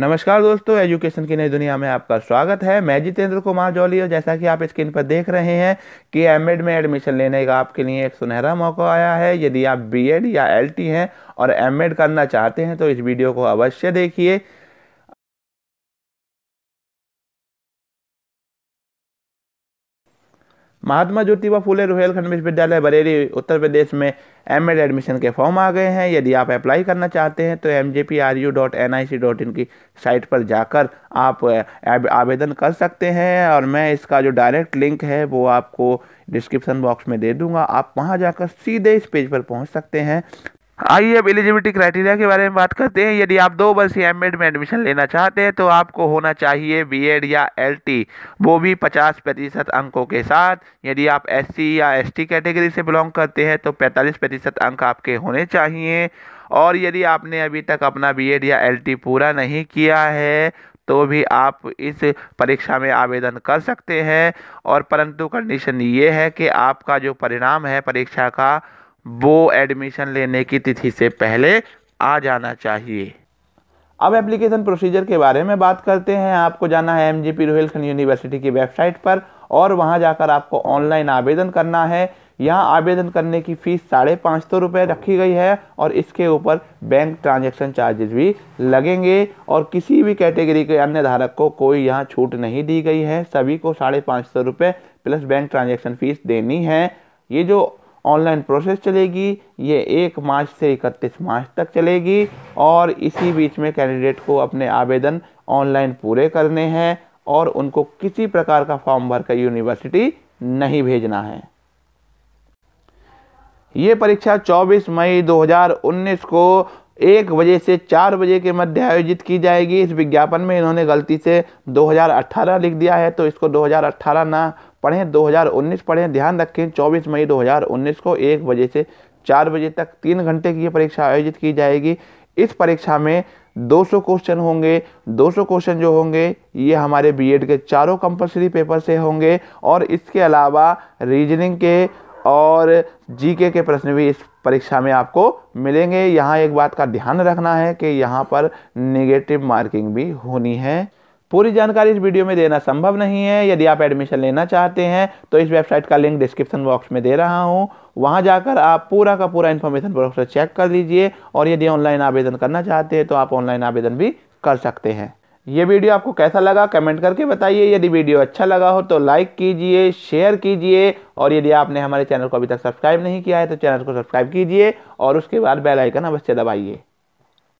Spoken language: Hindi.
नमस्कार दोस्तों एजुकेशन की नई दुनिया में आपका स्वागत है मैं जितेंद्र कुमार जौली और जैसा कि आप स्क्रीन पर देख रहे हैं कि एमएड में एडमिशन लेने का आपके लिए एक सुनहरा मौका आया है यदि आप बीएड या एलटी हैं और एमएड करना चाहते हैं तो इस वीडियो को अवश्य देखिए महात्मा ज्योतिबा फूले रोहेलखंड विश्वविद्यालय बरेली उत्तर प्रदेश में एम एडमिशन के फॉर्म आ गए हैं यदि आप अप्लाई करना चाहते हैं तो एम की साइट पर जाकर आप आवेदन कर सकते हैं और मैं इसका जो डायरेक्ट लिंक है वो आपको डिस्क्रिप्शन बॉक्स में दे दूंगा आप वहां जाकर सीधे इस पेज पर पहुंच सकते हैं आइए अब एलिजिबिलिटी क्राइटेरिया के बारे में बात करते हैं यदि आप दो वर्ष एम एड में एडमिशन लेना चाहते हैं तो आपको होना चाहिए बी एड या एल टी वो भी पचास प्रतिशत अंकों के साथ यदि आप एस सी या एस टी कैटेगरी से बिलोंग करते हैं तो पैंतालीस प्रतिशत अंक आपके होने चाहिए और यदि आपने अभी तक अपना बी एड या एल टी पूरा नहीं किया है तो भी आप इस परीक्षा में आवेदन कर सकते हैं और परंतु कंडीशन ये है कि आपका जो परिणाम है परीक्षा का वो एडमिशन लेने की तिथि से पहले आ जाना चाहिए अब एप्लीकेशन प्रोसीजर के बारे में बात करते हैं आपको जाना है M J P Rohilkhand university की वेबसाइट पर और वहां जाकर आपको ऑनलाइन आवेदन करना है यहाँ आवेदन करने की फ़ीस साढ़े पाँच सौ रुपये रखी गई है और इसके ऊपर बैंक ट्रांजैक्शन चार्जेस भी लगेंगे और किसी भी कैटेगरी के अन्य धारक को कोई यहाँ छूट नहीं दी गई है सभी को साढ़े पाँच सौ रुपये प्लस बैंक ट्रांजेक्शन फ़ीस देनी है ये जो ऑनलाइन प्रोसेस चलेगी ये एक मार्च से इकतीस मार्च तक चलेगी और इसी बीच में कैंडिडेट को अपने आवेदन ऑनलाइन पूरे करने हैं और उनको किसी प्रकार का फॉर्म भरकर यूनिवर्सिटी नहीं भेजना है ये परीक्षा 24 मई 2019 को एक बजे से चार बजे के मध्य आयोजित की जाएगी इस विज्ञापन में इन्होंने गलती से 2018 लिख दिया है तो इसको 2018 ना पढ़ें 2019 पढ़ें ध्यान रखें 24 मई 2019 को एक बजे से चार बजे तक तीन घंटे की ये परीक्षा आयोजित की जाएगी इस परीक्षा में 200 क्वेश्चन होंगे 200 क्वेश्चन जो होंगे ये हमारे बीएड के चारों कंपलसरी पेपर से होंगे और इसके अलावा रीजनिंग के और जीके के प्रश्न भी इस परीक्षा में आपको मिलेंगे यहाँ एक बात का ध्यान रखना है कि यहाँ पर नेगेटिव मार्किंग भी होनी है पूरी जानकारी इस वीडियो में देना संभव नहीं है यदि आप एडमिशन लेना चाहते हैं तो इस वेबसाइट का लिंक डिस्क्रिप्शन बॉक्स में दे रहा हूँ वहाँ जाकर आप पूरा का पूरा इन्फॉर्मेशन प्रोसेस चेक कर लीजिए और यदि ऑनलाइन आवेदन करना चाहते हैं तो आप ऑनलाइन आवेदन भी कर सकते हैं ये वीडियो आपको कैसा लगा कमेंट करके बताइए यदि वीडियो अच्छा लगा हो तो लाइक कीजिए शेयर कीजिए और यदि आपने हमारे चैनल को अभी तक सब्सक्राइब नहीं किया है तो चैनल को सब्सक्राइब कीजिए और उसके बाद बेल आइकन अवश्य दबाइए